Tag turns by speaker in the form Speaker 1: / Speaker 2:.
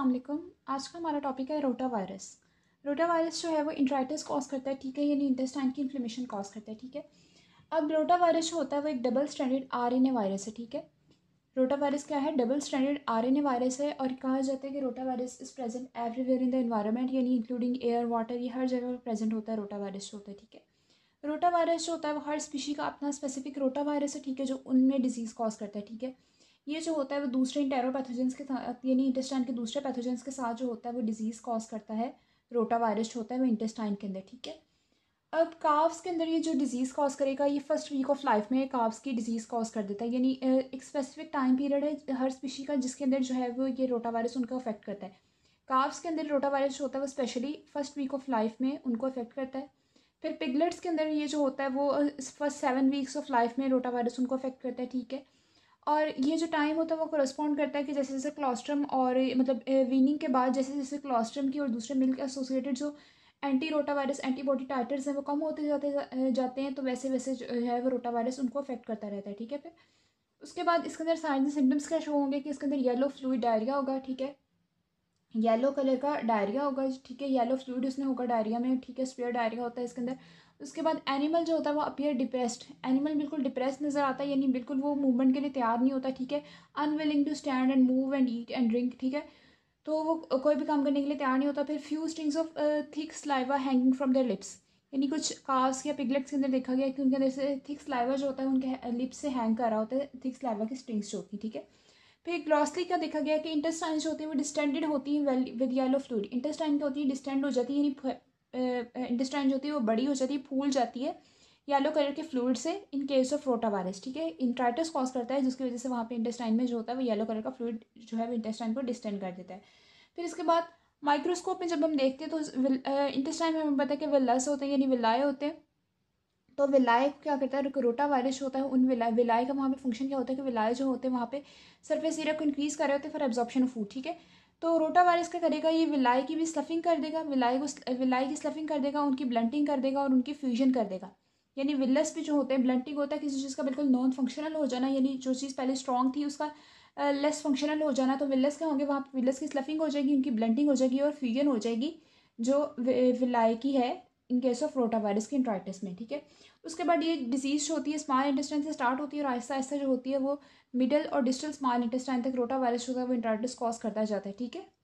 Speaker 1: अल्लाम आज का हमारा टॉपिक है रोटा वायरस रोटा वायरस जो है वो इंट्राइटिस कॉज करता है ठीक है यानी इंटेस्टाइन की इन्फ्लेमेशन कॉज करता है ठीक है अब रोटा वायरस जो होता है वो एक double standard R N A virus है ठीक है रोटा वायरस क्या है double standard R N A virus है और कहा जाता है कि rotavirus is present everywhere in the environment यानी इंक्लूडिंग एयर वाटर ये हर जगह प्रेजेंट होता है रोटा वायरस जो होता है ठीक है रोटा वायरस जो होता है वो हर स्पीशी का अपना स्पेसिफिक रोटा वायरस है ठीक है जो उनमें डिजीज़ कॉज करता है ठीक है ये जो होता है वो दूसरे इंटेरो पैथोजेंस के साथ यानी इंटेस्टाइन के दूसरे पैथोजेंस के साथ जो होता है वो डिजीज़ कॉज करता है रोटा वायरस जो होता है वो इंटेस्टाइन के अंदर ठीक है अब काव्स के अंदर ये जो डिज़ीज़ कॉज करेगा ये फर्स्ट वीक ऑफ लाइफ में काव्स की डिज़ीज़ कॉज कर देता है यानी एक स्पेसिफिक टाइम पीरियड है हर स्पीशी का जिसके अंदर जो है वो ये रोटा वायरस उनका अफेक्ट करता है काव्स के अंदर रोटा वायरस जो होता है वो specially first week of life में उनको अफेक्ट करता है फिर पिगलेट्स के अंदर ये जो होता है वो first seven weeks of life में रोटा वायरस उनको अफेक्ट करता है ठीक है और ये जो टाइम होता है वो करस्पॉन्ड करता है कि जैसे जैसे क्लॉस्ट्रम और मतलब वीनिंग के बाद जैसे जैसे क्लॉस्ट्रम की और दूसरे मिल्क एसोसिएटेड जो anti rotavirus antibody titres हैं वो कम होते जाते जाते हैं तो वैसे वैसे जो है वो रोटा वायरस उनको अफेक्ट करता रहता है ठीक है फिर उसके बाद इसके अंदर साइंस सिम्टम्स क्या शो होंगे कि इसके अंदर येलो फ्लूड डायरिया होगा ठीक है येलो कलर का डायरिया होगा ठीक है येलो फ्लूड उसने होगा डायरिया में ठीक है स्पेयर डायरिया होता है इसके अंदर उसके बाद एनिमल जो होता है वो अपियर डिप्रेस्ड एनिमल बिल्कुल डिप्रेस नज़र आता है यानी बिल्कुल वो मूवमेंट के लिए तैयार नहीं होता ठीक है unwilling to stand and move and eat and drink ठीक है तो वो कोई भी काम करने के लिए तैयार नहीं होता फिर few strings of thick saliva hanging from their lips यानी कुछ काव्स या पिगलेट्स के अंदर देखा गया कि उनके अंदर से थिक स्लाइवा जो होता है उनके लिप्स से हैंग कर रहा होता है थिक स्लाइवा की स्ट्रिंग्स जो होती है ठीक है फिर ग्लॉसली क्या देखा गया कि इंटेस्टाइन जो होती है वो डिस्टेंडेड होती है विद येलो फ्लूड इंटेस्टाइन क्या होती है डिस्टेंड हो जाती है यानी इंटेस्टाइन जो होती है वो बड़ी हो जाती है फूल जाती है येलो कलर के फ्लूड से in case of rotavirus ठीक है इंट्राइटस कॉज करता है जिसकी वजह से वहाँ पे इंटेस्टाइन में जो होता है वो येलो कलर का फ्लूड जो है वो इंटेस्टाइन को डिस्टेंड कर देता है फिर इसके बाद माइक्रोस्कोप में जब हम देखते हैं तो इंटेस्टाइन में हमें पता है कि विल्लस होते हैं यानी विलाए होते हैं तो विलाय क्या करता है रोटा वायरस होता है उन विलाय विलाय का वहाँ पे फंक्शन क्या होता है कि विलाय जो होते हैं वहाँ पे सरफेस एरिया को इंक्रीज़ कर रहे होते हैं फॉर एब्जॉर्प्शन ऑफ फूड ठीक है तो रोटा वायरस क्या करेगा ये विलाय की भी स्लफिंग कर देगा विलाय को विलाय की स्लफिंग कर देगा उनकी ब्लंटिंग कर देगा और उनकी फ्यूजन कर देगा यानी विलस भी जो होते हैं ब्लंटिंग होता है किसी चीज़ का बिल्कुल नॉन फंक्शनल हो जाना यानी जो चीज़ पहले स्ट्रॉन्ग थी उसका लेस फंक्शनल हो जाना तो विलस क्या होंगे वहाँ विलस की स्लफिंग हो जाएगी उनकी ब्लंटिंग हो जाएगी और फ्यूजन हो जाएगी जो विलाय की है in case of rotavirus की इंट्राइटिस में ठीक है उसके बाद ये डिजीज़ जो होती है स्मॉल इंटेस्टाइन से स्टार्ट होती है और आहिस्ता आहिस्ता जो होती है वो मिडिल और डिस्टल स्मॉल इंटेस्टाइन तक रोटा वायरस जो होता है वो इंट्राइटिस कॉज करता जाता है ठीक है